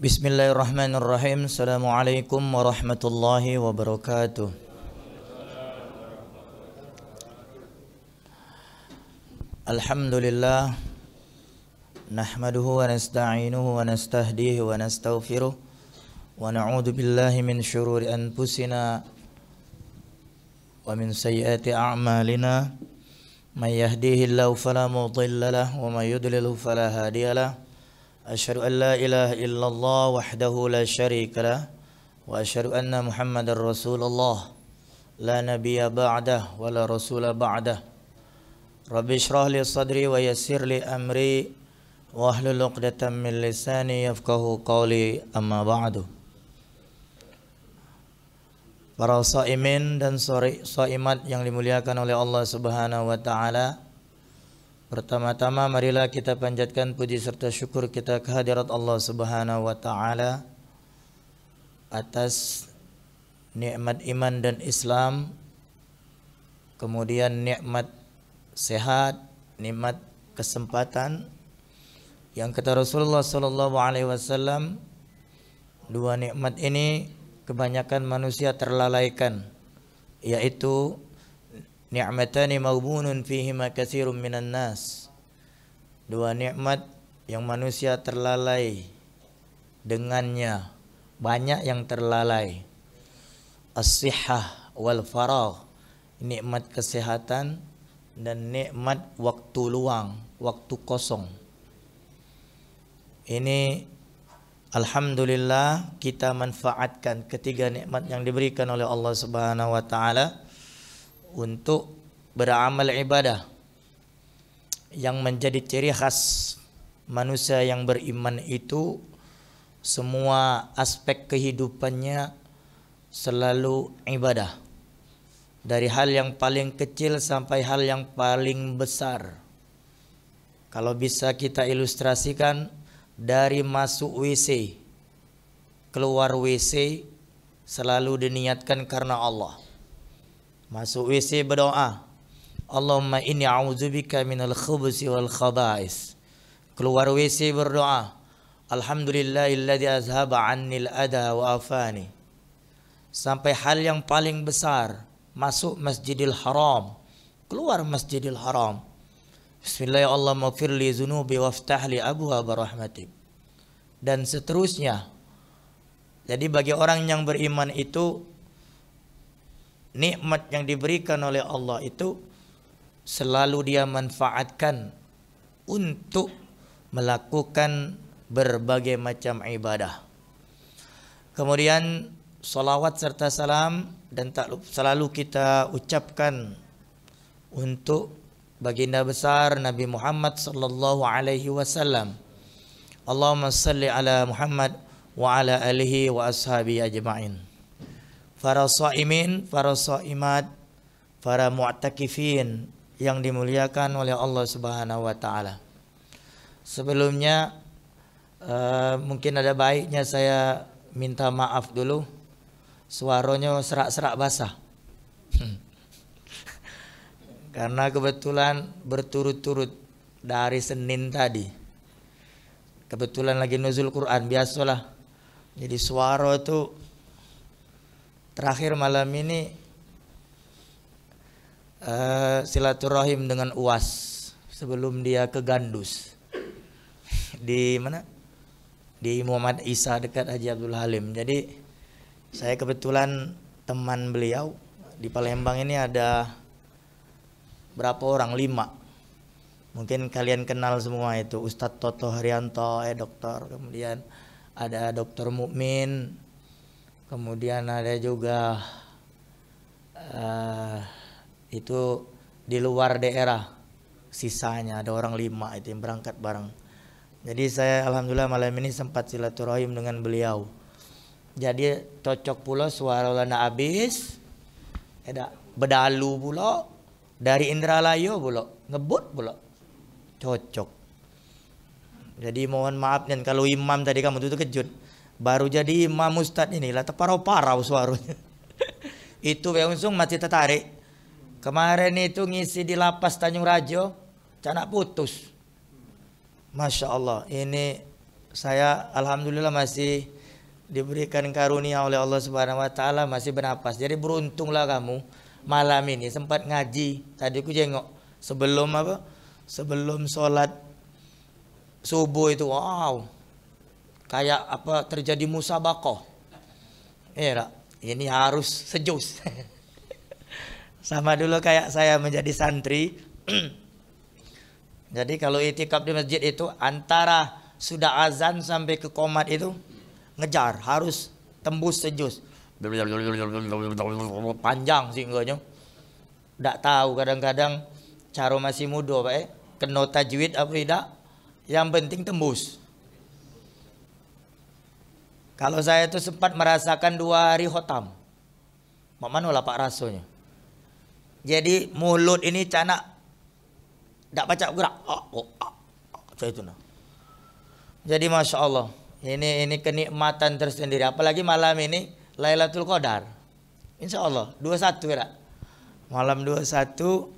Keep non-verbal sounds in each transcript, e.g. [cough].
Bismillahirrahmanirrahim. Assalamualaikum warahmatullahi wabarakatuh. Alhamdulillah nahmaduhu wa nasta'inuhu wa nastahdihi wa nastaghfiruh wa na'udzu billahi min syururi anfusina wa min sayyiati a'malina may yahdihillahu fala mudilla lahu wa may yudlilhu fala hadiya أشهد أن لا إله إلا الله وحده لا شريك له وأشهد أن محمد رسول الله لا نبي بعده ولا رسول بعده رب اشرح لي صدري ويسر لي أمري واحلل عقدة من لساني يفقه قولي أما بعد Para saimin dan saimat yang dimuliakan oleh Allah Subhanahu wa taala, Pertama-tama marilah kita panjatkan puji serta syukur kita kehadirat Allah Subhanahu wa taala atas nikmat iman dan Islam kemudian nikmat sehat, nikmat kesempatan yang kata Rasulullah sallallahu alaihi wasallam dua nikmat ini kebanyakan manusia terlalaikan yaitu ni'matani maghbunun fihima katsirun minan nas dua nikmat yang manusia terlalai dengannya banyak yang terlalai as-sihah wal farah nikmat kesehatan dan nikmat waktu luang waktu kosong ini alhamdulillah kita manfaatkan ketiga nikmat yang diberikan oleh Allah Subhanahu wa taala untuk beramal ibadah yang menjadi ciri khas manusia yang beriman itu semua aspek kehidupannya selalu ibadah dari hal yang paling kecil sampai hal yang paling besar kalau bisa kita ilustrasikan dari masuk WC keluar WC selalu diniatkan karena Allah Masuk WC berdoa. Allahumma inni a'udzubika minal khubusi wal khaba'is. Keluar WC berdoa. Alhamdulillahilladzi azhaba annil adha wa afani. Sampai hal yang paling besar masuk Masjidil Haram. Keluar Masjidil Haram. Bismillahirrahmanirrahim ya zunubi waftahli abwaaba rahmatik. Dan seterusnya. Jadi bagi orang yang beriman itu nikmat yang diberikan oleh Allah itu selalu dia manfaatkan untuk melakukan berbagai macam ibadah. Kemudian salawat serta salam dan tak selalu kita ucapkan untuk baginda besar Nabi Muhammad sallallahu alaihi wasallam. Allahumma salli ala Muhammad wa ala alihi wa ashabi ajma'in para saimin, para so'imat, para mu'takifin yang dimuliakan oleh Allah Subhanahu wa taala. Sebelumnya uh, mungkin ada baiknya saya minta maaf dulu. Suaranya serak-serak basah. Hmm. Karena kebetulan berturut-turut dari Senin tadi. Kebetulan lagi nuzul Quran biasalah. Jadi suara itu terakhir malam ini uh, silaturahim dengan uas sebelum dia ke Gandus [laughs] di mana di Muhammad Isa dekat Haji Abdul Halim jadi saya kebetulan teman beliau di Palembang ini ada berapa orang lima mungkin kalian kenal semua itu Ustadz Toto Haryanto eh dokter kemudian ada dokter Mukmin kemudian ada juga uh, itu di luar daerah sisanya ada orang lima itu yang berangkat bareng jadi saya alhamdulillah malam ini sempat silaturahim dengan beliau jadi cocok pula suara lana habis ada bedalu pula dari Indralayo pula ngebut pula cocok jadi mohon maaf dan kalau imam tadi kamu itu kejut baru jadi imam ustad ini lah terparau parau suaranya [laughs] itu yang langsung mati tertarik kemarin itu ngisi di lapas Tanjung Rajo canak putus Masya Allah ini saya Alhamdulillah masih diberikan karunia oleh Allah Subhanahu Wa Taala masih bernapas jadi beruntunglah kamu malam ini sempat ngaji tadi aku jengok sebelum apa sebelum sholat subuh itu wow kayak apa terjadi musabakoh. Iya, ini harus sejus. [laughs] Sama dulu kayak saya menjadi santri. [clears throat] Jadi kalau itikaf di masjid itu antara sudah azan sampai ke komat itu ngejar harus tembus sejus. Panjang sih enggaknya. tidak tahu kadang-kadang caro masih muda, Pak. Eh? kenota tajwid apa tidak? Yang penting tembus. Kalau saya itu sempat merasakan dua hari hotam. Maman lah pak rasanya. Jadi mulut ini cana tak baca gerak. Ah, oh, oh, oh, oh. itu nah. Jadi masya Allah ini ini kenikmatan tersendiri. Apalagi malam ini Lailatul Qadar. Insya Allah satu ya. Malam dua satu.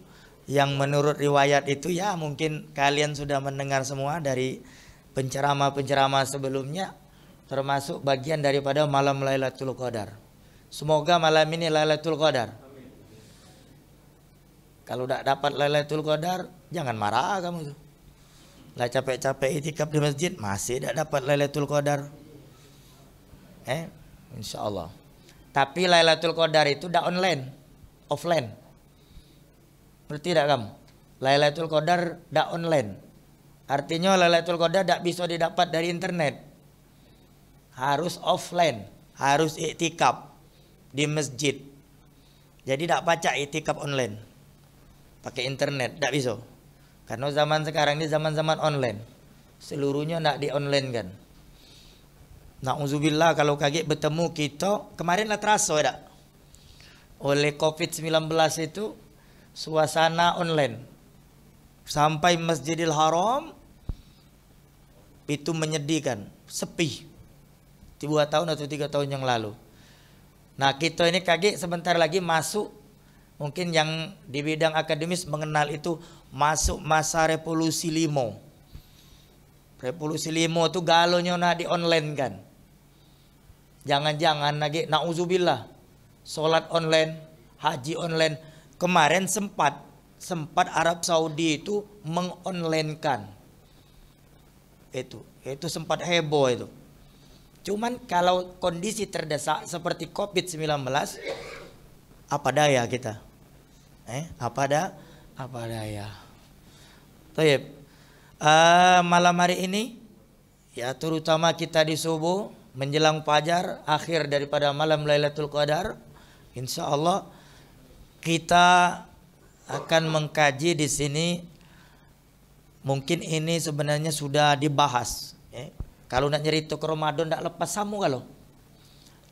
yang menurut riwayat itu ya mungkin kalian sudah mendengar semua dari pencerama-pencerama sebelumnya termasuk bagian daripada malam Lailatul Qadar. Semoga malam ini Lailatul Qadar. Amin. Kalau tidak dapat Lailatul Qadar, jangan marah kamu tuh. Lah capek-capek itikaf di masjid masih tidak dapat Lailatul Qadar. Eh, insya Allah. Tapi Lailatul Qadar itu tidak online, offline. Berarti tidak kamu? Lailatul Qadar tidak online. Artinya Lailatul Qadar tidak bisa didapat dari internet harus offline, harus iktikaf di masjid. Jadi tidak baca iktikaf online. Pakai internet, tidak bisa. Karena zaman sekarang ini zaman-zaman online. Seluruhnya tidak di online kan. Na'udzubillah kalau kaget bertemu kita kemarin lah terasa tidak? Oleh COVID-19 itu suasana online. Sampai Masjidil Haram itu menyedihkan, sepi dua tahun atau tiga tahun yang lalu. Nah kita ini kaki sebentar lagi masuk mungkin yang di bidang akademis mengenal itu masuk masa revolusi limo. Revolusi limo itu galonya nah di online kan. Jangan-jangan lagi nauzubillah. Sholat online, haji online. Kemarin sempat sempat Arab Saudi itu mengonlinekan itu itu sempat heboh itu Cuman kalau kondisi terdesak seperti COVID-19 apa daya kita? Eh, apa ada? Apa daya? Toyib. Uh, eh, malam hari ini ya terutama kita di subuh menjelang fajar akhir daripada malam Lailatul Qadar insya Allah kita akan mengkaji di sini mungkin ini sebenarnya sudah dibahas kalau nak nyerita ke Ramadan tidak lepas samu kalau.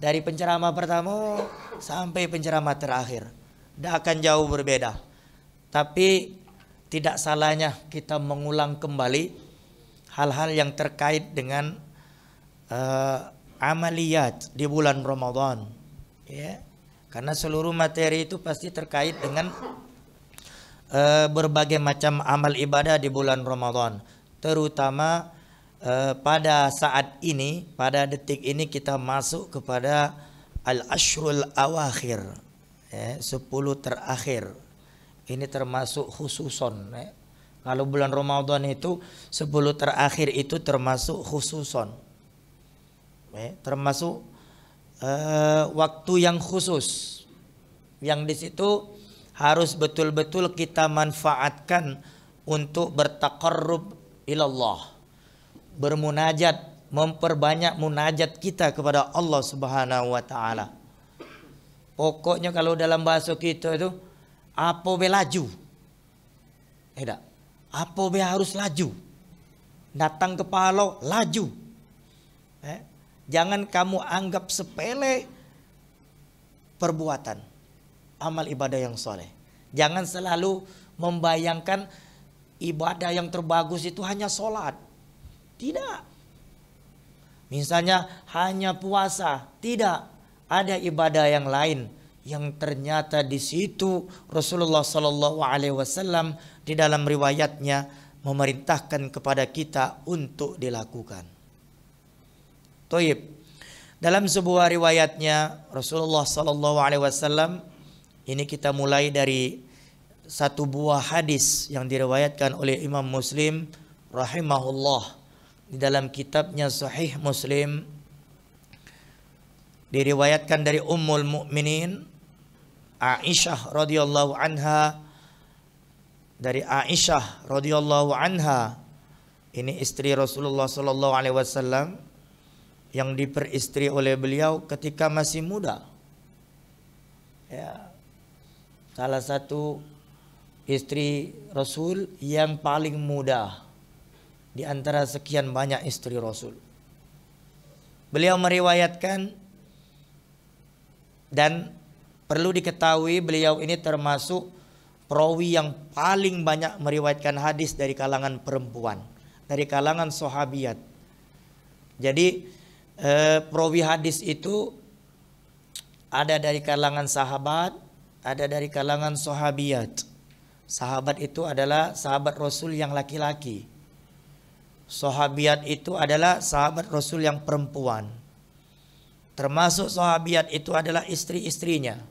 Dari penceramah pertama sampai penceramah terakhir. Tidak akan jauh berbeda. Tapi tidak salahnya kita mengulang kembali hal-hal yang terkait dengan uh, amaliyat di bulan Ramadan. Ya. Karena seluruh materi itu pasti terkait dengan uh, berbagai macam amal ibadah di bulan Ramadan. Terutama Eh, pada saat ini, pada detik ini kita masuk kepada al-ashrul awakhir, ya, 10 terakhir. Ini termasuk khususon. Ya. Kalau bulan Ramadan itu 10 terakhir itu termasuk khususon. Ya. termasuk eh, waktu yang khusus. Yang di situ harus betul-betul kita manfaatkan untuk bertakarrub ilallah bermunajat, memperbanyak munajat kita kepada Allah Subhanahu wa taala. Pokoknya kalau dalam bahasa kita itu apa be laju. Eh Apa be harus laju. Datang ke palo laju. Eh? Jangan kamu anggap sepele perbuatan amal ibadah yang soleh. Jangan selalu membayangkan ibadah yang terbagus itu hanya sholat. Tidak. Misalnya hanya puasa, tidak. Ada ibadah yang lain yang ternyata di situ Rasulullah Shallallahu Alaihi Wasallam di dalam riwayatnya memerintahkan kepada kita untuk dilakukan. Toib. Dalam sebuah riwayatnya Rasulullah Shallallahu Alaihi Wasallam ini kita mulai dari satu buah hadis yang diriwayatkan oleh Imam Muslim rahimahullah di dalam kitabnya Sahih Muslim diriwayatkan dari Ummul Mukminin Aisyah radhiyallahu anha dari Aisyah radhiyallahu anha ini istri Rasulullah sallallahu alaihi wasallam yang diperistri oleh beliau ketika masih muda. Ya. Salah satu istri Rasul yang paling muda di antara sekian banyak istri Rasul. Beliau meriwayatkan dan perlu diketahui beliau ini termasuk perawi yang paling banyak meriwayatkan hadis dari kalangan perempuan, dari kalangan sahabiat. Jadi eh, perawi hadis itu ada dari kalangan sahabat, ada dari kalangan sahabiat. Sahabat itu adalah sahabat Rasul yang laki-laki Sahabiat itu adalah sahabat Rasul yang perempuan. Termasuk sahabiat itu adalah istri-istrinya.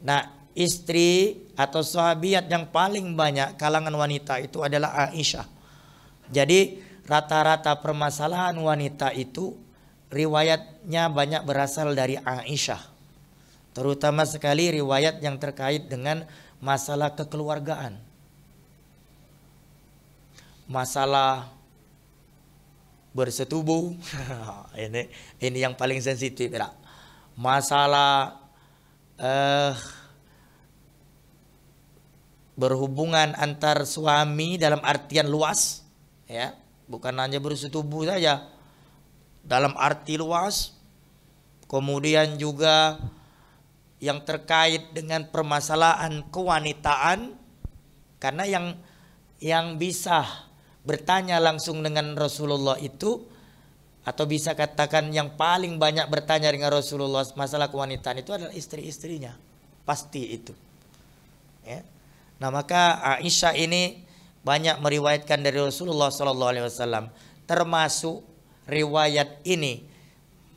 Nah, istri atau sahabiat yang paling banyak kalangan wanita itu adalah Aisyah. Jadi rata-rata permasalahan wanita itu riwayatnya banyak berasal dari Aisyah. Terutama sekali riwayat yang terkait dengan masalah kekeluargaan masalah bersetubuh [laughs] ini ini yang paling sensitif ya masalah eh, berhubungan antar suami dalam artian luas ya bukan hanya bersetubuh saja dalam arti luas kemudian juga yang terkait dengan permasalahan kewanitaan karena yang yang bisa bertanya langsung dengan Rasulullah itu atau bisa katakan yang paling banyak bertanya dengan Rasulullah masalah kewanitaan itu adalah istri-istrinya pasti itu ya nah maka Aisyah ini banyak meriwayatkan dari Rasulullah Shallallahu Alaihi Wasallam termasuk riwayat ini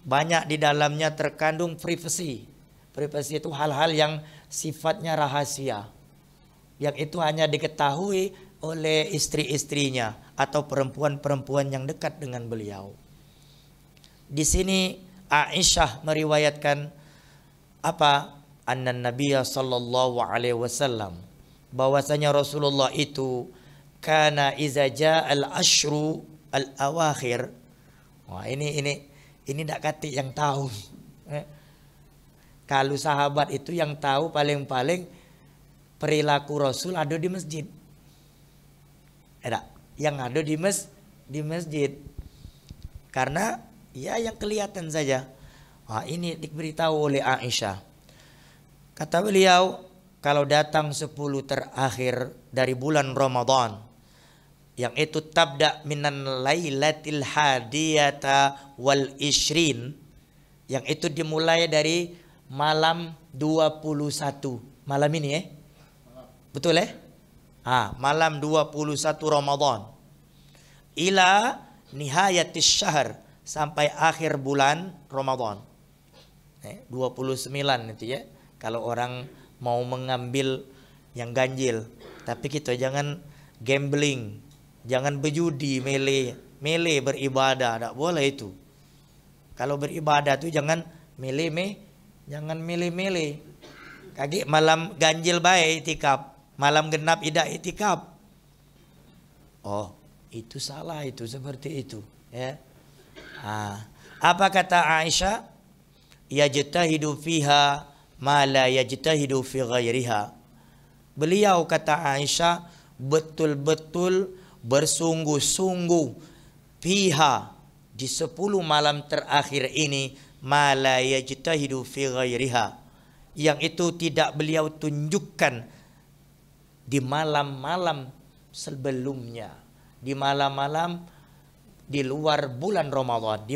banyak di dalamnya terkandung privasi privasi itu hal-hal yang sifatnya rahasia yang itu hanya diketahui oleh istri-istrinya atau perempuan-perempuan yang dekat dengan beliau. Di sini Aisyah meriwayatkan apa? Anna Nabiya sallallahu alaihi wasallam bahwasanya Rasulullah itu kana iza al ashru al awakhir. Wah, ini ini ini dak kati yang tahu. [laughs] Eh. Kalau sahabat itu yang tahu paling-paling perilaku Rasul ada di masjid era yang ada di mes di masjid karena ya yang kelihatan saja wah ini diberitahu oleh Aisyah kata beliau kalau datang 10 terakhir dari bulan Ramadan yang itu tabda minan lailatil hadiyata wal ishrin yang itu dimulai dari malam 21 malam ini ya eh? betul ya eh? ha, malam 21 Ramadan ila nihayatis syahr sampai akhir bulan Ramadan. 29 eh, nanti ya. Kalau orang mau mengambil yang ganjil, tapi kita jangan gambling, jangan berjudi, mele, mele beribadah, tidak boleh itu. Kalau beribadah tuh jangan mele me, jangan mele mele. Kaki malam ganjil baik tikap. malam genap tidak itikaf. Oh, itu salah itu seperti itu, ya. Ha. Apa kata Aisyah? Yajtahidu fiha ma la yajtahidu fi ghairiha. Beliau kata Aisyah betul-betul bersungguh-sungguh fiha di sepuluh malam terakhir ini ma la yajtahidu fi ghairiha. Yang itu tidak beliau tunjukkan di malam-malam sebelumnya, di malam-malam di luar bulan Ramadan, di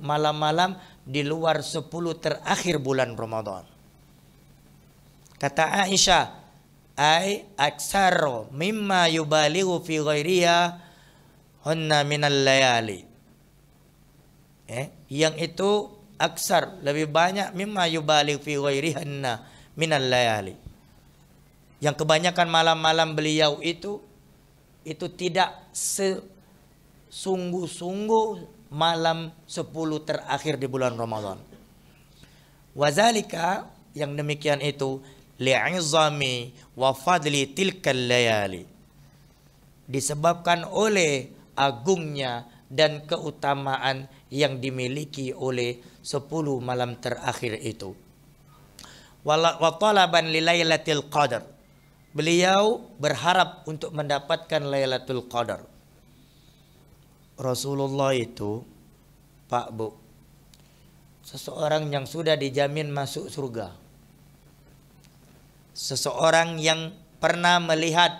malam-malam di luar 10 terakhir bulan Ramadan. Kata Aisyah, ai aksaro mimma yubalighu fi ghairiha hunna minal layali. Eh, yang itu aksar lebih banyak mimma yubalighu fi ghairihanna minal layali yang kebanyakan malam-malam beliau itu itu tidak sungguh-sungguh malam 10 terakhir di bulan Ramadan. Wazalika yang demikian itu li'izami wa fadli tilkal layali. Disebabkan oleh agungnya dan keutamaan yang dimiliki oleh 10 malam terakhir itu. Wa talaban li qadar Beliau berharap untuk mendapatkan Lailatul Qadar. Rasulullah itu, Pak Bu, seseorang yang sudah dijamin masuk surga. Seseorang yang pernah melihat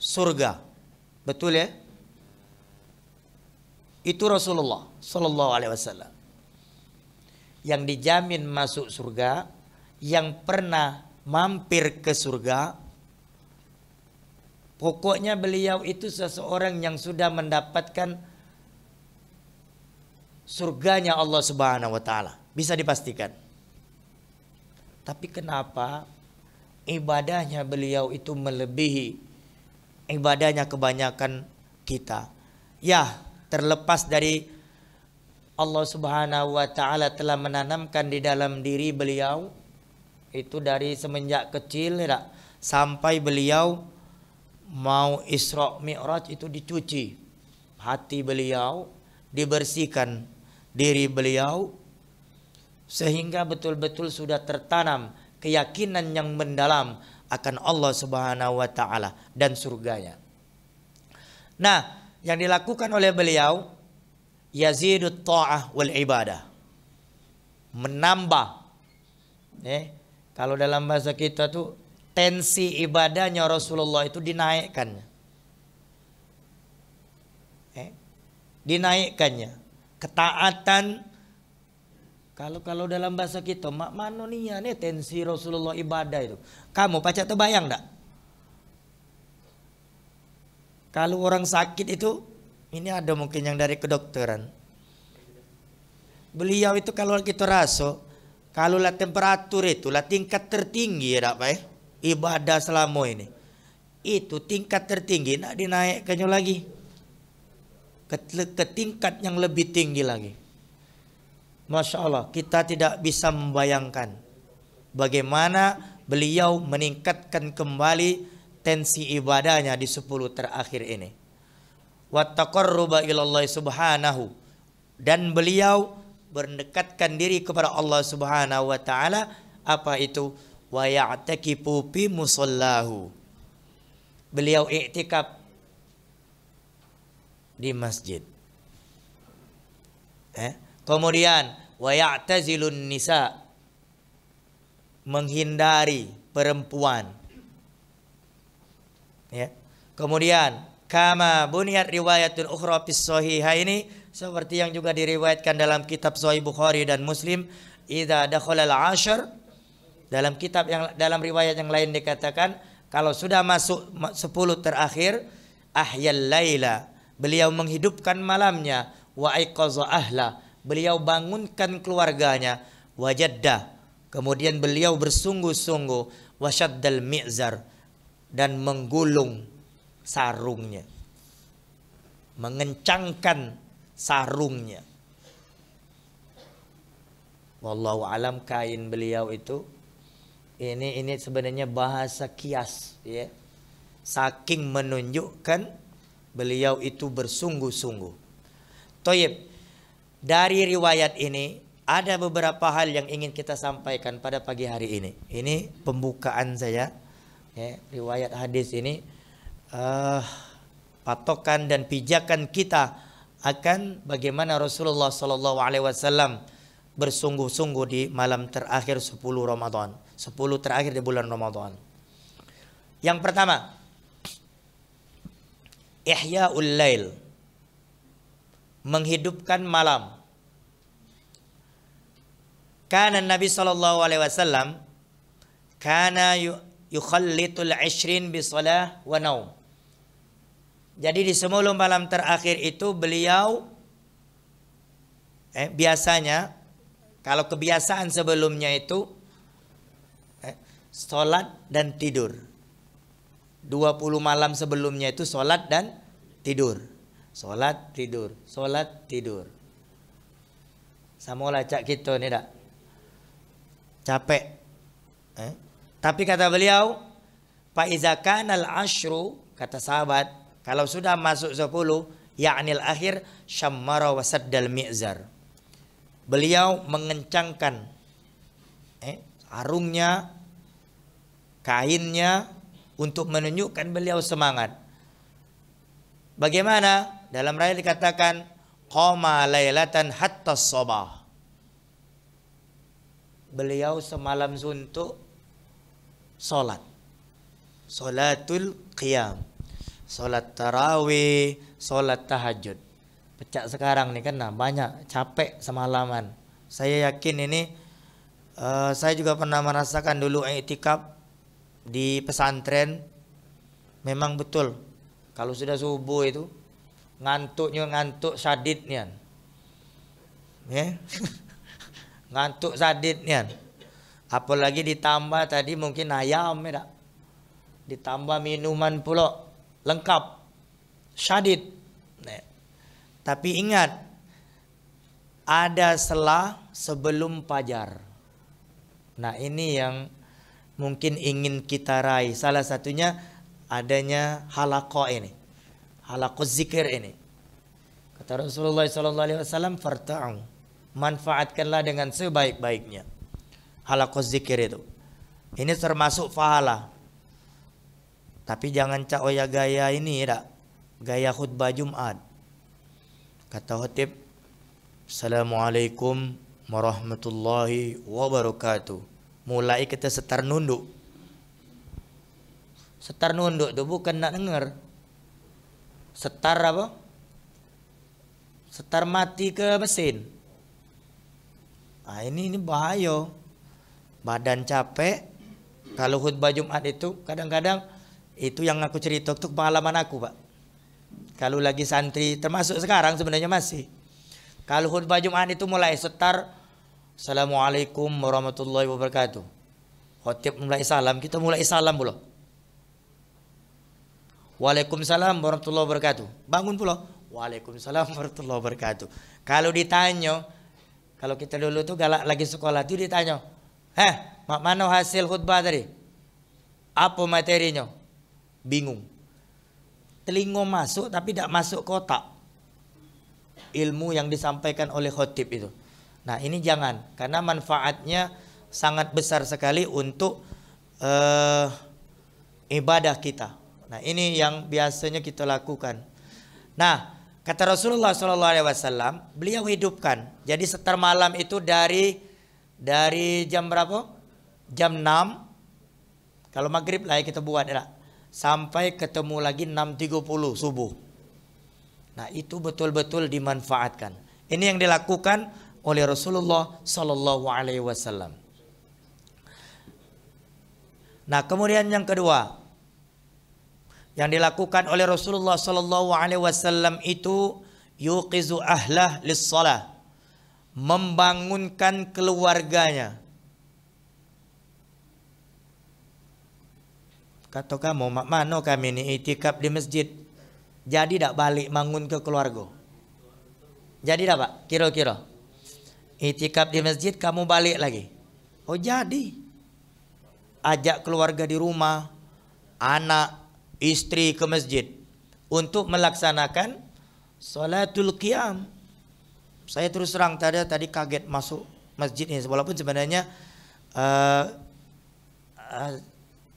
surga. Betul ya? Itu Rasulullah sallallahu alaihi wasallam. Yang dijamin masuk surga, yang pernah mampir ke surga, Pokoknya beliau itu seseorang yang sudah mendapatkan surganya Allah Subhanahu wa taala. Bisa dipastikan. Tapi kenapa ibadahnya beliau itu melebihi ibadahnya kebanyakan kita? Ya, terlepas dari Allah Subhanahu wa taala telah menanamkan di dalam diri beliau itu dari semenjak kecil ya, sampai beliau mau Isra Mi'raj itu dicuci hati beliau, dibersihkan diri beliau sehingga betul-betul sudah tertanam keyakinan yang mendalam akan Allah Subhanahu wa taala dan surganya. Nah, yang dilakukan oleh beliau yazidut ta'ah wal ibadah. Menambah eh kalau dalam bahasa kita tuh tensi ibadahnya Rasulullah itu dinaikkannya. Eh, dinaikkannya. Ketaatan kalau kalau dalam bahasa kita mak mano nih nih tensi Rasulullah ibadah itu. Kamu pacak terbayang enggak? Kalau orang sakit itu ini ada mungkin yang dari kedokteran. Beliau itu kalau kita rasa kalau lah temperatur itu lah tingkat tertinggi ya Pak ya ibadah selama ini itu tingkat tertinggi nak dinaikkannya lagi ke, ke tingkat yang lebih tinggi lagi Masya Allah kita tidak bisa membayangkan bagaimana beliau meningkatkan kembali tensi ibadahnya di 10 terakhir ini wattaqarruba ilallahi subhanahu dan beliau berdekatkan diri kepada Allah Subhanahu wa taala apa itu wa ya'takifu bi musallahu. Beliau iktikaf di masjid. Eh? Kemudian wa ya'tazilun nisa menghindari perempuan. Ya. Kemudian kama bunyat riwayatul ukhra fis ini seperti yang juga diriwayatkan dalam kitab Sahih Bukhari dan Muslim idza dakhala al-'ashr dalam kitab yang dalam riwayat yang lain dikatakan kalau sudah masuk 10 terakhir ahyal laila, beliau menghidupkan malamnya wa aiqaza ahla, beliau bangunkan keluarganya wajadda. Kemudian beliau bersungguh-sungguh wasyaddal mi'zar dan menggulung sarungnya. Mengencangkan sarungnya. Wallahu alam kain beliau itu ini ini sebenarnya bahasa kias ya. Saking menunjukkan beliau itu bersungguh-sungguh. Toyib, dari riwayat ini ada beberapa hal yang ingin kita sampaikan pada pagi hari ini. Ini pembukaan saya, ya, riwayat hadis ini uh, patokan dan pijakan kita akan bagaimana Rasulullah Shallallahu Alaihi Wasallam bersungguh-sungguh di malam terakhir 10 Ramadan. 10 terakhir di bulan Ramadan. Yang pertama, Ihya'ul Lail. Menghidupkan malam. Karena Nabi Shallallahu Alaihi Wasallam karena yukhallitul ishrin bisalah wa naum. Jadi di sebelum malam terakhir itu beliau eh, biasanya kalau kebiasaan sebelumnya itu sholat dan tidur. 20 malam sebelumnya itu sholat dan tidur. Sholat, tidur, sholat, tidur. Samola cak kita ni dak. Capek. Eh? Tapi kata beliau, pak Faizakan al-ashru, kata sahabat, kalau sudah masuk 10, yaknil akhir, syammara wasaddal mi'zar. Beliau mengencangkan eh, arungnya kainnya untuk menunjukkan beliau semangat. Bagaimana? Dalam raya dikatakan qama lailatan hatta sabah. Beliau semalam suntuk salat. Salatul qiyam. Salat tarawih, salat tahajud. pecak sekarang nih kan nah, banyak capek semalaman. Saya yakin ini uh, saya juga pernah merasakan dulu iktikaf di pesantren memang betul kalau sudah subuh itu ngantuknya ngantuk sadit nian. Ya. [laughs] ngantuk sadit nian. Apalagi ditambah tadi mungkin ayam ya tak? Ditambah minuman pula lengkap. Sadit. Ya. Tapi ingat ada selah sebelum pajar. Nah, ini yang mungkin ingin kita raih. Salah satunya adanya halako ini. Halako zikir ini. Kata Rasulullah sallallahu alaihi wasallam, "Farta'u." Manfaatkanlah dengan sebaik-baiknya. Halako zikir itu. Ini termasuk fahala. Tapi jangan caoya oh gaya ini ya, gaya khutbah Jumat. Kata khutib, Assalamualaikum warahmatullahi wabarakatuh mulai kita setar nunduk setar nunduk itu bukan nak dengar setar apa setar mati ke mesin nah, ini ini bahaya badan capek kalau khutbah Jumat itu kadang-kadang itu yang aku cerita untuk pengalaman aku pak kalau lagi santri termasuk sekarang sebenarnya masih kalau khutbah Jumat itu mulai setar Assalamualaikum warahmatullahi wabarakatuh. Khotib mulai salam, kita mulai salam pula. Waalaikumsalam warahmatullahi wabarakatuh. Bangun pula. Waalaikumsalam warahmatullahi wabarakatuh. Kalau ditanya, kalau kita dulu tuh galak lagi sekolah tuh ditanya, "Heh, mak mana hasil khutbah tadi? Apa materinya?" Bingung. Telingo masuk tapi tidak masuk kotak. Ilmu yang disampaikan oleh khotib itu. Nah, ini jangan karena manfaatnya sangat besar sekali untuk uh, ibadah kita. Nah, ini yang biasanya kita lakukan. Nah, kata Rasulullah SAW, beliau hidupkan. Jadi setar malam itu dari dari jam berapa? Jam 6. Kalau maghrib lah ya kita buat ya. Sampai ketemu lagi 6.30 subuh. Nah itu betul-betul dimanfaatkan. Ini yang dilakukan oleh Rasulullah Sallallahu Alaihi Wasallam. Nah kemudian yang kedua yang dilakukan oleh Rasulullah Sallallahu Alaihi Wasallam itu yuqizu ahlah lissalah membangunkan keluarganya. Kata kamu, mak mano kami ini itikaf di masjid. Jadi tak balik bangun ke keluarga. Jadi tak pak? Kira-kira. Itikaf di masjid kamu balik lagi. Oh jadi. Ajak keluarga di rumah, anak, istri ke masjid untuk melaksanakan salatul qiyam. Saya terus terang tadi tadi kaget masuk masjid ini walaupun sebenarnya uh, uh,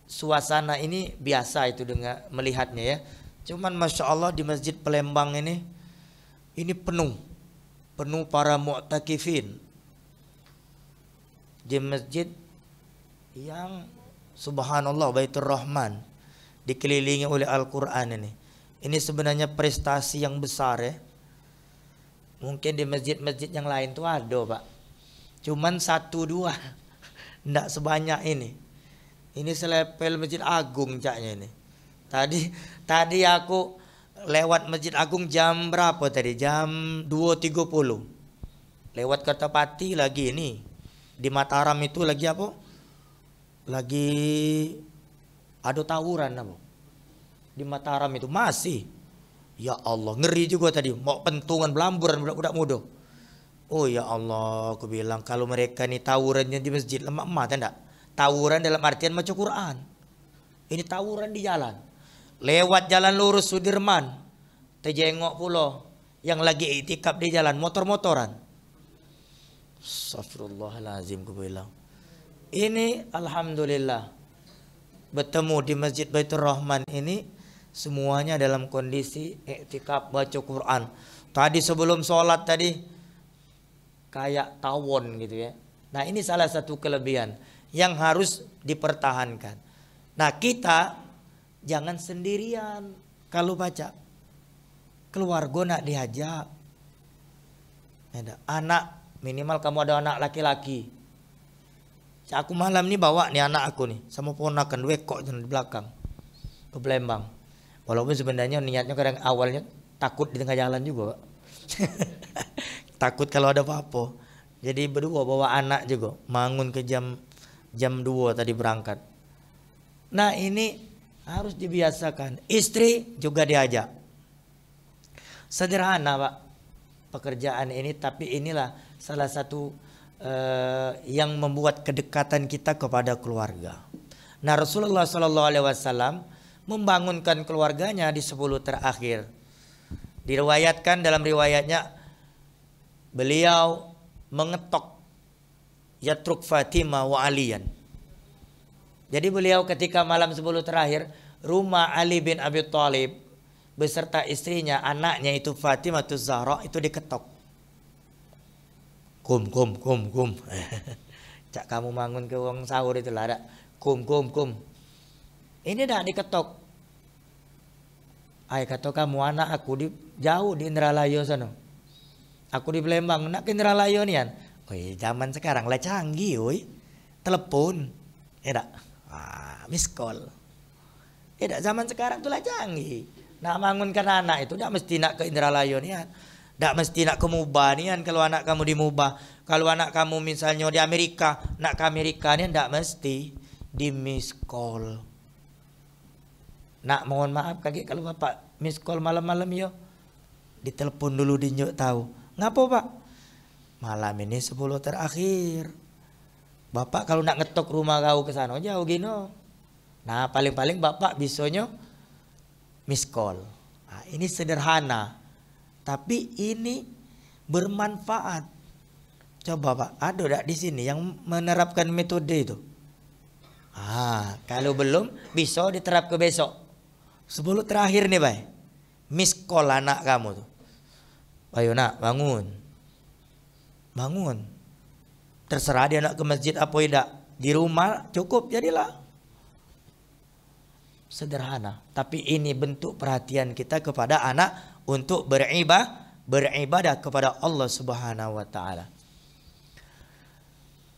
suasana ini biasa itu dengan melihatnya ya. Cuman masya Allah di masjid Palembang ini ini penuh penuh para mu'takifin di masjid yang subhanallah Baitur Rahman dikelilingi oleh Al-Qur'an ini. Ini sebenarnya prestasi yang besar ya. Mungkin di masjid-masjid yang lain tuh ada, Pak. Cuman satu dua. Tidak [laughs] sebanyak ini. Ini selepel masjid agung caknya ini. Tadi tadi aku lewat Masjid Agung jam berapa tadi? Jam 2.30. Lewat Kertapati lagi ini. Di Mataram itu lagi apa? Lagi ada tawuran apa? Di Mataram itu masih. Ya Allah, ngeri juga tadi. Mau pentungan belamburan budak-budak muda. Oh ya Allah, aku bilang kalau mereka ini tawurannya di masjid lemak emak tak? Tawuran dalam artian macam Quran. Ini tawuran di jalan Lewat jalan lurus Sudirman. Tejengok pulau yang lagi itikaf di jalan motor-motoran. Astagfirullahalazim ku bilang. Ini alhamdulillah bertemu di Masjid Baitur Rahman ini semuanya dalam kondisi iktikaf baca Quran. Tadi sebelum sholat tadi kayak tawon gitu ya. Nah ini salah satu kelebihan yang harus dipertahankan. Nah kita jangan sendirian kalau baca keluar gona diajak ada anak minimal kamu ada anak laki-laki aku malam ini bawa nih anak aku nih sama ponakan dua kok di belakang ke Blembang walaupun sebenarnya niatnya kadang awalnya takut di tengah jalan juga [laughs] takut kalau ada apa-apa jadi berdua bawa anak juga bangun ke jam jam 2 tadi berangkat nah ini harus dibiasakan. Istri juga diajak. Sederhana Pak pekerjaan ini tapi inilah salah satu uh, yang membuat kedekatan kita kepada keluarga. Nah Rasulullah Shallallahu Alaihi Wasallam membangunkan keluarganya di sepuluh terakhir. Diriwayatkan dalam riwayatnya beliau mengetok Yatruk Fatimah wa Aliyan jadi beliau ketika malam 10 terakhir, rumah Ali bin Abi Thalib beserta istrinya, anaknya itu Fatimah Zahra itu diketok. Kum kum kum kum. [laughs] Cak kamu bangun ke uang sahur itu lah ada. Kum kum kum. Ini dah diketok. Ayah kata kamu anak aku di jauh di Indralayo sana. Aku di Palembang, nak ke Indralayo nian. Woi, zaman sekarang lah canggih, woi. Telepon. Ya eh, tak? Wah, Eh, Tidak zaman sekarang tuh canggih. Nak bangunkan anak itu tidak mesti nak ke Indralayu ya. Tidak mesti nak ke Muba kan, kalau anak kamu di Muba. Kalau anak kamu misalnya di Amerika, nak ke Amerika nian tidak mesti di miskol. Nak mohon maaf kakek kalau bapak miskol malam-malam yo. Ditelepon dulu dinjuk tahu. Ngapa pak? Malam ini 10 terakhir bapak kalau nak ngetok rumah kau ke sana jauh gino nah paling-paling bapak bisonyo miss call nah, ini sederhana tapi ini bermanfaat coba pak ada tidak di sini yang menerapkan metode itu ah kalau belum bisa diterap ke besok sebelum terakhir nih bay miss call anak kamu tuh ayo nak bangun bangun Terserah dia nak ke masjid apa tidak. Di rumah cukup jadilah. Sederhana. Tapi ini bentuk perhatian kita kepada anak untuk beribadah beribadah kepada Allah Subhanahu wa taala.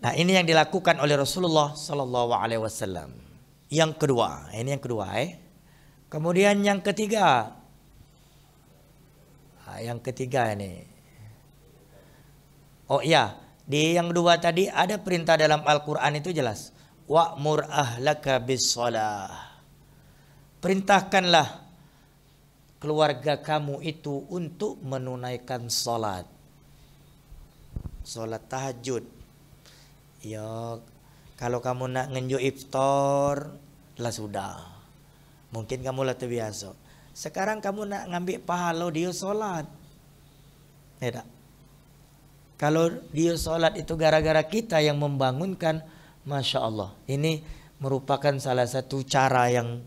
Nah, ini yang dilakukan oleh Rasulullah sallallahu alaihi wasallam. Yang kedua, eh, ini yang kedua eh. Kemudian yang ketiga. Ah, yang ketiga ini. Oh iya, di yang kedua tadi ada perintah dalam Al-Qur'an itu jelas. Wa'mur ahlaka bis shalah. Perintahkanlah keluarga kamu itu untuk menunaikan salat. Salat tahajud. Ya, kalau kamu nak ngenju iftar, lah sudah. Mungkin kamu lah terbiasa. Sekarang kamu nak ngambil pahala dia salat. Ya tak? Kalau dia sholat itu gara-gara kita yang membangunkan, masya Allah. Ini merupakan salah satu cara yang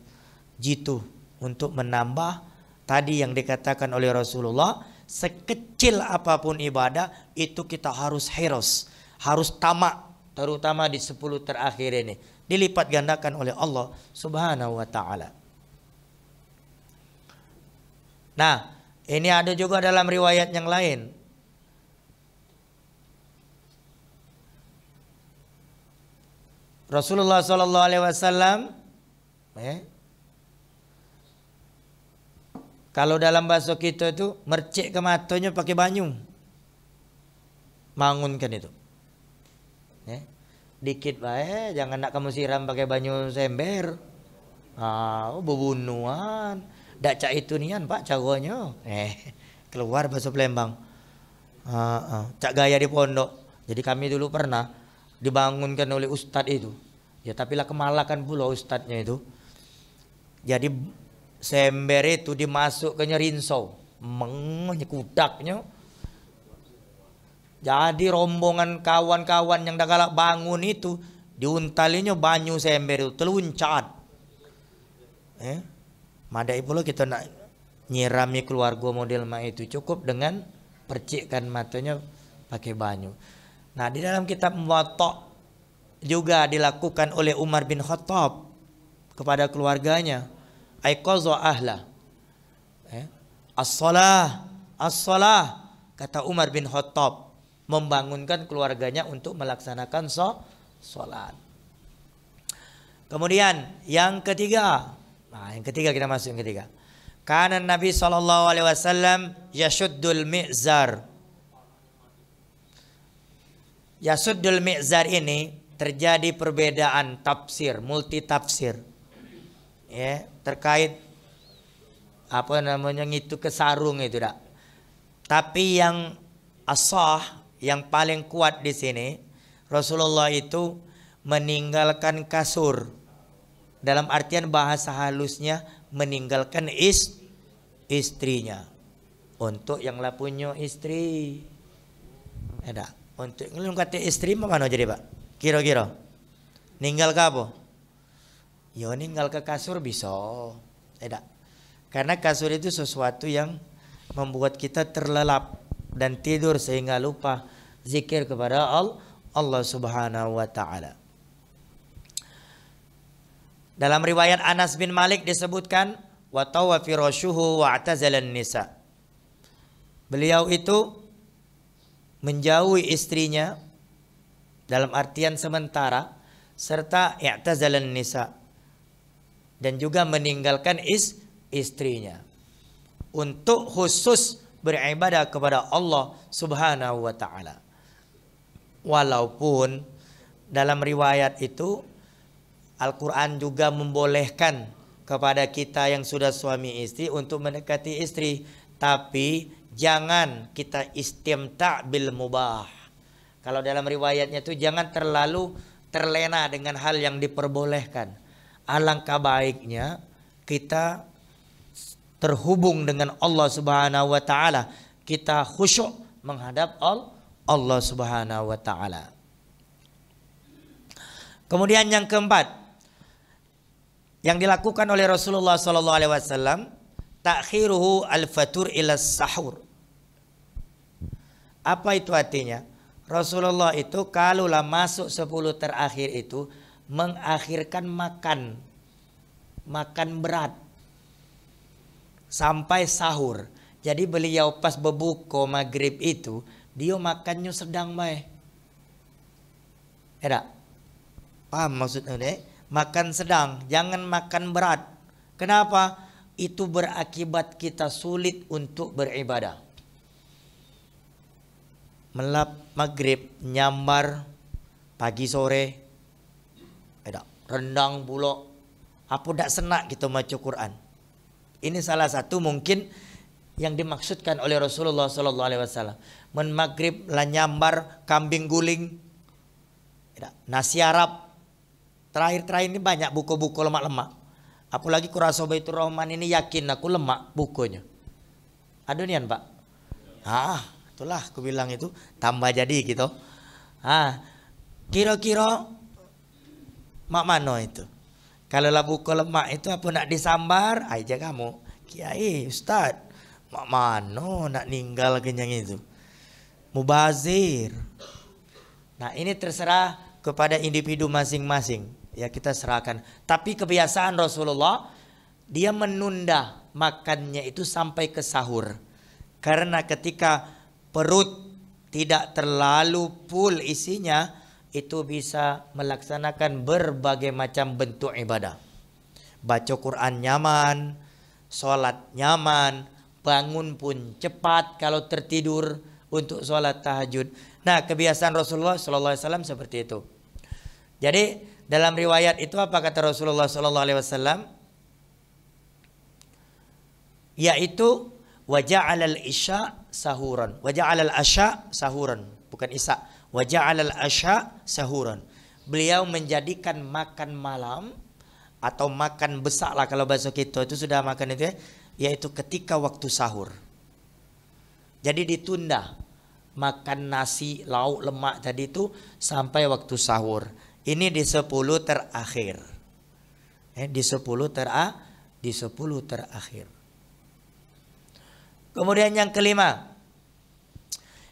jitu untuk menambah tadi yang dikatakan oleh Rasulullah. Sekecil apapun ibadah itu kita harus heros, harus tamak, terutama di 10 terakhir ini dilipat gandakan oleh Allah Subhanahu wa taala. Nah, ini ada juga dalam riwayat yang lain Rasulullah Shallallahu Alaihi Wasallam eh, kalau dalam bahasa kita itu mercek ke matanya pakai banyu. Mangunkan itu. Ya. Dikit baik, jangan nak kamu siram pakai banyu sember. Ah, bebunuhan. Dak cak itu nian pak caranya. Eh, keluar bahasa Palembang. Ah, ah. Cak gaya di pondok. Jadi kami dulu pernah dibangunkan oleh ustadz itu. Ya lah kemalakan pula ustadznya itu. Jadi sember itu dimasukkannya rinso. Mengnya kudaknya. Jadi rombongan kawan-kawan yang dah galak bangun itu diuntalinya banyu sember itu teluncat. Eh, ibu pula kita nak nyirami keluarga model mak itu cukup dengan percikkan matanya pakai banyu. Nah, di dalam kitab Muwatta juga dilakukan oleh Umar bin Khattab kepada keluarganya. Aikozo ahla. Eh? As-salah, as-salah, kata Umar bin Khattab. Membangunkan keluarganya untuk melaksanakan so sholat. Kemudian yang ketiga, nah, yang ketiga kita masuk yang ketiga. Karena Nabi Shallallahu alaihi wasallam yashuddul mi'zar Yasuddul Mi'zar ini terjadi perbedaan tafsir, multi tafsir. Ya, terkait apa namanya itu ke sarung itu dak. Tapi yang asah yang paling kuat di sini Rasulullah itu meninggalkan kasur. Dalam artian bahasa halusnya meninggalkan is istrinya untuk yang lah punya istri. Ada. Ya, untuk ngelung kata istri mah mana jadi pak? Kira-kira ninggal ke apa? Yo ya, ninggal ke kasur bisa. Tidak. Eh, Karena kasur itu sesuatu yang membuat kita terlelap dan tidur sehingga lupa zikir kepada Allah Subhanahu wa taala. Dalam riwayat Anas bin Malik disebutkan wa tawafi wa atazalan nisa. Beliau itu menjauhi istrinya dalam artian sementara serta i'tazalan nisa dan juga meninggalkan is istrinya untuk khusus beribadah kepada Allah Subhanahu wa taala. Walaupun dalam riwayat itu Al-Qur'an juga membolehkan kepada kita yang sudah suami istri untuk mendekati istri, tapi jangan kita istimta bil mubah. Kalau dalam riwayatnya itu jangan terlalu terlena dengan hal yang diperbolehkan. Alangkah baiknya kita terhubung dengan Allah Subhanahu wa taala. Kita khusyuk menghadap Allah Subhanahu wa taala. Kemudian yang keempat yang dilakukan oleh Rasulullah sallallahu alaihi wasallam Takhiruhu al-fatur ila sahur. Apa itu artinya? Rasulullah itu kalaulah masuk 10 terakhir itu mengakhirkan makan. Makan berat. Sampai sahur. Jadi beliau pas bebuko maghrib itu dia makannya sedang baik. Era. Paham maksudnya deh? Makan sedang, jangan makan berat. Kenapa? itu berakibat kita sulit untuk beribadah. Melap maghrib, nyambar, pagi sore, ada rendang pula. Apa tidak senak kita baca Quran. Ini salah satu mungkin yang dimaksudkan oleh Rasulullah Sallallahu Alaihi Wasallam. Men maghrib, lanyambar, kambing guling, nasi Arab. Terakhir-terakhir ini banyak buku-buku lemak-lemak Apalagi Kurasa Baitur Rahman ini yakin aku lemak bukunya. nian pak. Ah, itulah aku bilang itu tambah jadi gitu. Ah, kira-kira mak mano itu. Kalau lah buku lemak itu apa nak disambar, aja ah, iya, kamu. Kiai, Ustaz, mak mano nak ninggal kenyang itu. Mubazir. Nah ini terserah kepada individu masing-masing ya kita serahkan. Tapi kebiasaan Rasulullah dia menunda makannya itu sampai ke sahur. Karena ketika perut tidak terlalu full isinya itu bisa melaksanakan berbagai macam bentuk ibadah. Baca Quran nyaman, sholat nyaman, bangun pun cepat kalau tertidur untuk sholat tahajud. Nah kebiasaan Rasulullah Wasallam seperti itu. Jadi dalam riwayat itu apa kata Rasulullah sallallahu alaihi wasallam? Yaitu wajah alal isya sahuran. wajah alal asya sahuran, bukan isya. wajah alal asya sahuran. Beliau menjadikan makan malam atau makan besar lah kalau bahasa kita itu sudah makan itu ya, yaitu ketika waktu sahur. Jadi ditunda makan nasi lauk lemak tadi itu sampai waktu sahur. Ini di 10 terakhir. Eh, di 10 tera di 10 terakhir. Kemudian yang kelima,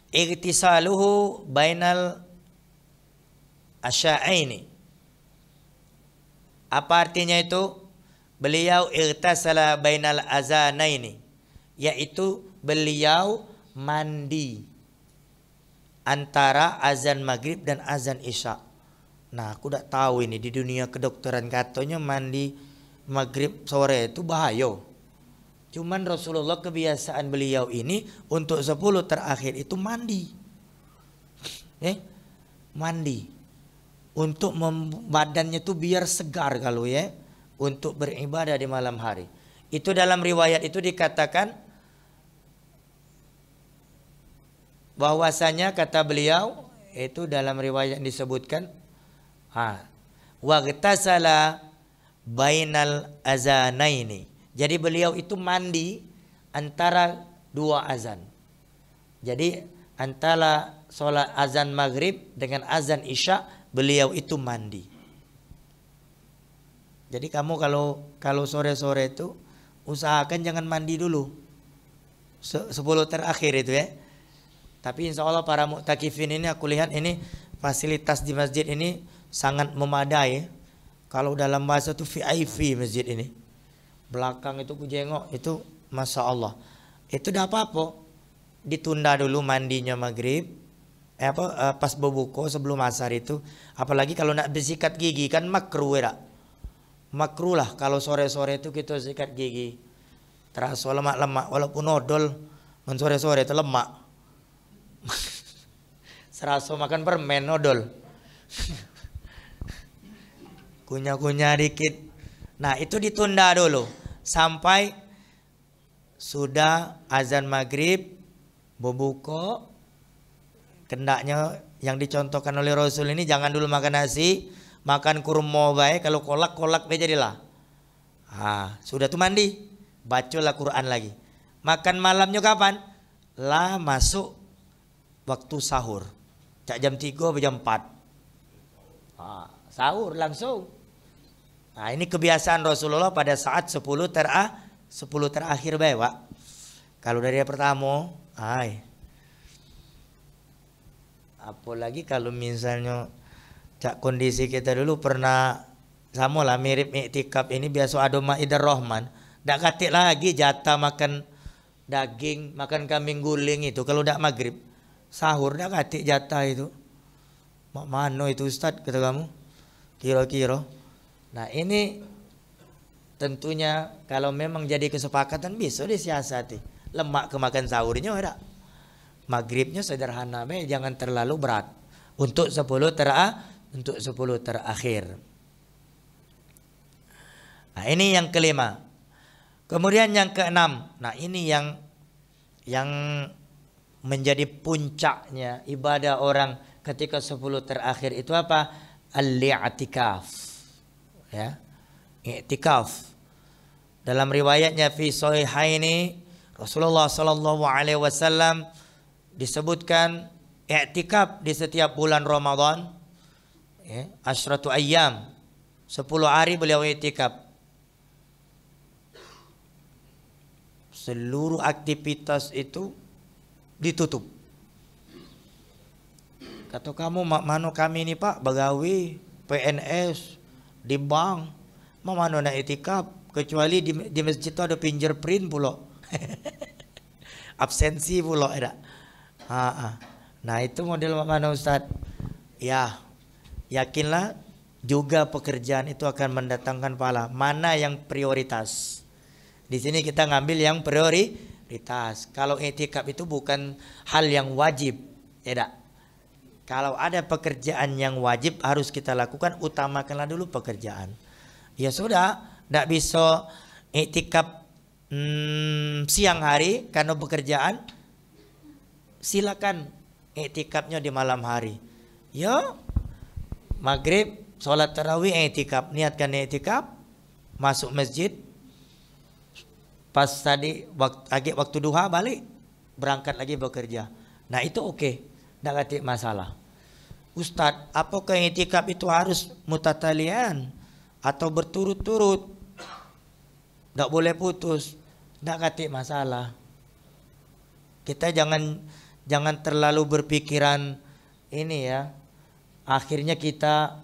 iktisaluhu bainal asya'ini. Apa artinya itu? Beliau irtasala bainal azanaini, yaitu beliau mandi antara azan maghrib dan azan isya' Nah aku tidak tahu ini di dunia kedokteran katanya mandi maghrib sore itu bahaya. Cuman Rasulullah kebiasaan beliau ini untuk 10 terakhir itu mandi. Eh, mandi. Untuk badannya itu biar segar kalau ya. Untuk beribadah di malam hari. Itu dalam riwayat itu dikatakan bahwasanya kata beliau itu dalam riwayat disebutkan Waqtasala bainal azanaini. Jadi beliau itu mandi antara dua azan. Jadi antara sholat azan maghrib dengan azan isya beliau itu mandi. Jadi kamu kalau kalau sore-sore itu usahakan jangan mandi dulu. Sepuluh terakhir itu ya. Tapi insya Allah para mu'takifin ini aku lihat ini fasilitas di masjid ini sangat memadai kalau dalam bahasa itu VIP masjid ini belakang itu kujengok itu masya Allah itu dah apa apa ditunda dulu mandinya maghrib eh, apa eh, pas berbuka sebelum asar itu apalagi kalau nak bersikat gigi kan makruh ya makruh lah kalau sore-sore itu kita sikat gigi terasa lemak-lemak walaupun odol men sore-sore itu lemak [laughs] serasa makan permen odol [laughs] kunyah-kunyah dikit. Nah, itu ditunda dulu sampai sudah azan maghrib bobuko kendaknya yang dicontohkan oleh Rasul ini jangan dulu makan nasi makan kurma baik kalau kolak kolak be jadilah ah sudah tuh mandi bacalah Quran lagi makan malamnya kapan lah masuk waktu sahur cak jam 3 atau jam 4 ah, sahur langsung Nah ini kebiasaan Rasulullah pada saat 10 terah 10 terakhir bae Pak. Kalau dari pertama, ay. Apalagi kalau misalnya cak kondisi kita dulu pernah sama lah mirip iktikaf ini biasa ada ma'idah rohman. Dak katik lagi jatah makan daging, makan kambing guling itu kalau dak maghrib. Sahur dak katik jatah itu. Mak mano itu Ustaz kata kamu? Kira-kira. Nah ini tentunya kalau memang jadi kesepakatan bisa disiasati. Lemak kemakan sahurnya ada. Maghribnya sederhana, jangan terlalu berat. Untuk 10 tera, untuk 10 terakhir. Nah, ini yang kelima. Kemudian yang keenam. Nah, ini yang yang menjadi puncaknya ibadah orang ketika 10 terakhir itu apa? Al-i'tikaf ya i'tikaf dalam riwayatnya fi sahihaini Rasulullah sallallahu alaihi wasallam disebutkan i'tikaf di setiap bulan Ramadan ya asyratu ayyam 10 hari beliau i'tikaf seluruh aktivitas itu ditutup kata kamu mano kami ini Pak bagawi PNS di bank mau mana etikap kecuali di, di masjid itu ada fingerprint pula [laughs] absensi pula ada eh, ha, ha. nah itu model mana Ustad ya yakinlah juga pekerjaan itu akan mendatangkan pahala mana yang prioritas di sini kita ngambil yang prioritas kalau etikap itu bukan hal yang wajib ya dak kalau ada pekerjaan yang wajib harus kita lakukan, utamakanlah dulu pekerjaan. Ya sudah, tidak bisa itikaf hmm, siang hari karena pekerjaan. Silakan itikafnya di malam hari. Ya, maghrib, sholat tarawih, itikaf. Niatkan itikaf, masuk masjid. Pas tadi waktu, waktu duha balik, berangkat lagi bekerja. Nah itu oke, okay. tidak ada masalah. Ustadz, apakah itikaf itu harus mutatalian atau berturut-turut? Tak boleh putus. Tak katik masalah. Kita jangan jangan terlalu berpikiran ini ya. Akhirnya kita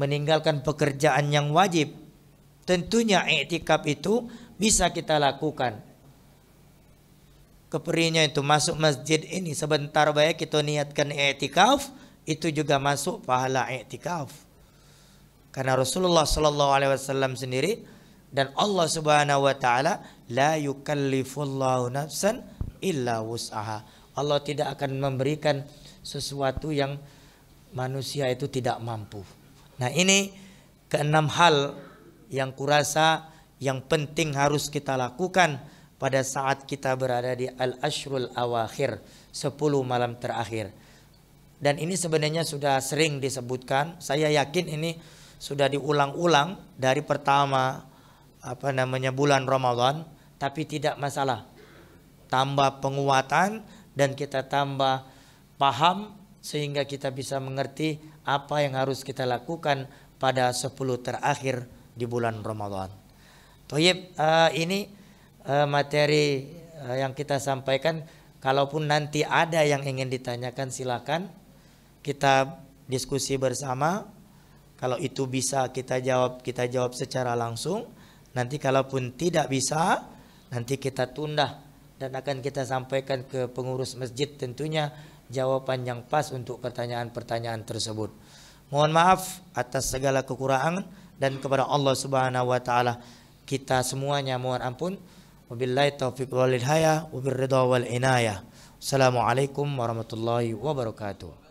meninggalkan pekerjaan yang wajib. Tentunya itikaf itu bisa kita lakukan. Keperinya itu masuk masjid ini sebentar baik kita niatkan itikaf, itu juga masuk pahala i'tikaf. Karena Rasulullah Sallallahu alaihi wasallam sendiri dan Allah Subhanahu wa taala la yukallifullahu nafsan illa wus'aha. Allah tidak akan memberikan sesuatu yang manusia itu tidak mampu. Nah, ini keenam hal yang kurasa yang penting harus kita lakukan pada saat kita berada di al-ashrul awakhir, 10 malam terakhir dan ini sebenarnya sudah sering disebutkan. Saya yakin ini sudah diulang-ulang dari pertama apa namanya bulan Ramadan, tapi tidak masalah. Tambah penguatan dan kita tambah paham sehingga kita bisa mengerti apa yang harus kita lakukan pada 10 terakhir di bulan Ramadan. Toyib, uh, ini eh, materi eh, yang kita sampaikan. Kalaupun nanti ada yang ingin ditanyakan, silakan kita diskusi bersama. Kalau itu bisa kita jawab, kita jawab secara langsung. Nanti kalaupun tidak bisa, nanti kita tunda dan akan kita sampaikan ke pengurus masjid tentunya jawaban yang pas untuk pertanyaan-pertanyaan tersebut. Mohon maaf atas segala kekurangan dan kepada Allah Subhanahu wa taala kita semuanya mohon ampun. Wabillahi taufiq walil hidayah, wabil wal inayah. Assalamualaikum warahmatullahi wabarakatuh.